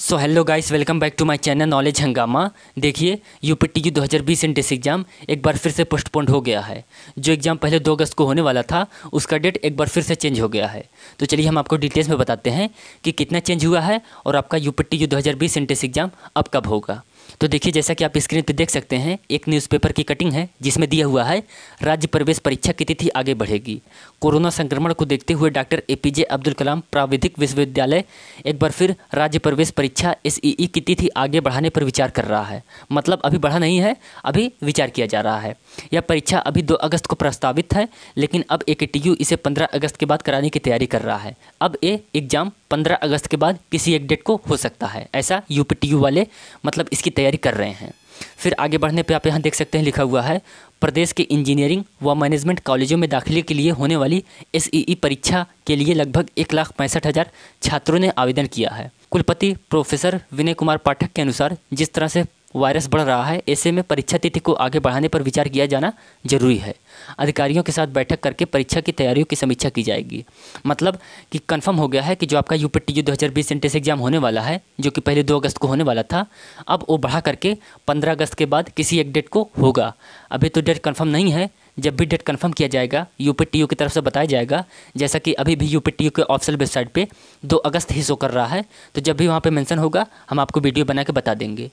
so hello guys welcome back to my channel knowledge Hungama देखिए U P T U दो हज़ार बीस इंटेस exam एक बार फिर से पोस्टपोन हो गया है जो एग्ज़ाम पहले दो अगस्त को होने वाला था उसका डेट एक बार फिर से चेंज हो गया है तो चलिए हम आपको डिटेल्स में बताते हैं कि कितना चेंज हुआ है और आपका यू पी टी यू दो हज़ार बीस इंटेस एग्ज़ाम अब कब होगा तो देखिए जैसा कि आप स्क्रीन पर देख सकते हैं एक न्यूज़पेपर की कटिंग है जिसमें दिया हुआ है राज्य प्रवेश परीक्षा की तिथि आगे बढ़ेगी कोरोना संक्रमण को देखते हुए doctor A P J Abdul Kalam प्राविधिक विश्वविद्यालय एक बार फिर राज्य प्रवेश परीक्षा एस ई e e की तिथि आगे बढ़ाने पर विचार कर रहा है मतलब अभी बढ़ा नहीं है अभी विचार किया जा रहा है यह परीक्षा अभी दो अगस्त को प्रस्तावित है लेकिन अब ए इसे पंद्रह अगस्त के बाद कराने की तैयारी कर रहा है अब ये एग्ज़ाम पंद्रह अगस्त के बाद किसी एक डेट को हो सकता है ऐसा यू वाले मतलब इसकी तैयारी कर रहे हैं फिर आगे बढ़ने पे आप यहाँ देख सकते हैं लिखा हुआ है प्रदेश के इंजीनियरिंग व मैनेजमेंट कॉलेजों में दाखिले के लिए होने वाली एस e e परीक्षा के लिए लगभग एक लाख पैंसठ हज़ार छात्रों ने आवेदन किया है कुलपति प्रोफेसर विनय कुमार पाठक के अनुसार जिस तरह से वायरस बढ़ रहा है ऐसे में परीक्षा तिथि को आगे बढ़ाने पर विचार किया जाना जरूरी है अधिकारियों के साथ बैठक करके परीक्षा की तैयारियों की समीक्षा की जाएगी मतलब कि कंफर्म हो गया है कि जो आपका यू पी टी यू दो हज़ार बीस सेंटेंस एग्जाम होने वाला है जो कि पहले दो अगस्त को होने वाला था अब वो बढ़ा करके पंद्रह अगस्त के बाद किसी एक डेट को होगा अभी तो डेट कन्फर्म नहीं है जब भी डेट कन्फर्म किया जाएगा यू पी की तरफ से बताया जाएगा जैसा कि अभी भी यू पी के ऑफिशियल वेबसाइट पे दो अगस्त ही शो कर रहा है तो जब भी वहाँ पे मेंशन होगा हम आपको वीडियो बना के बता देंगे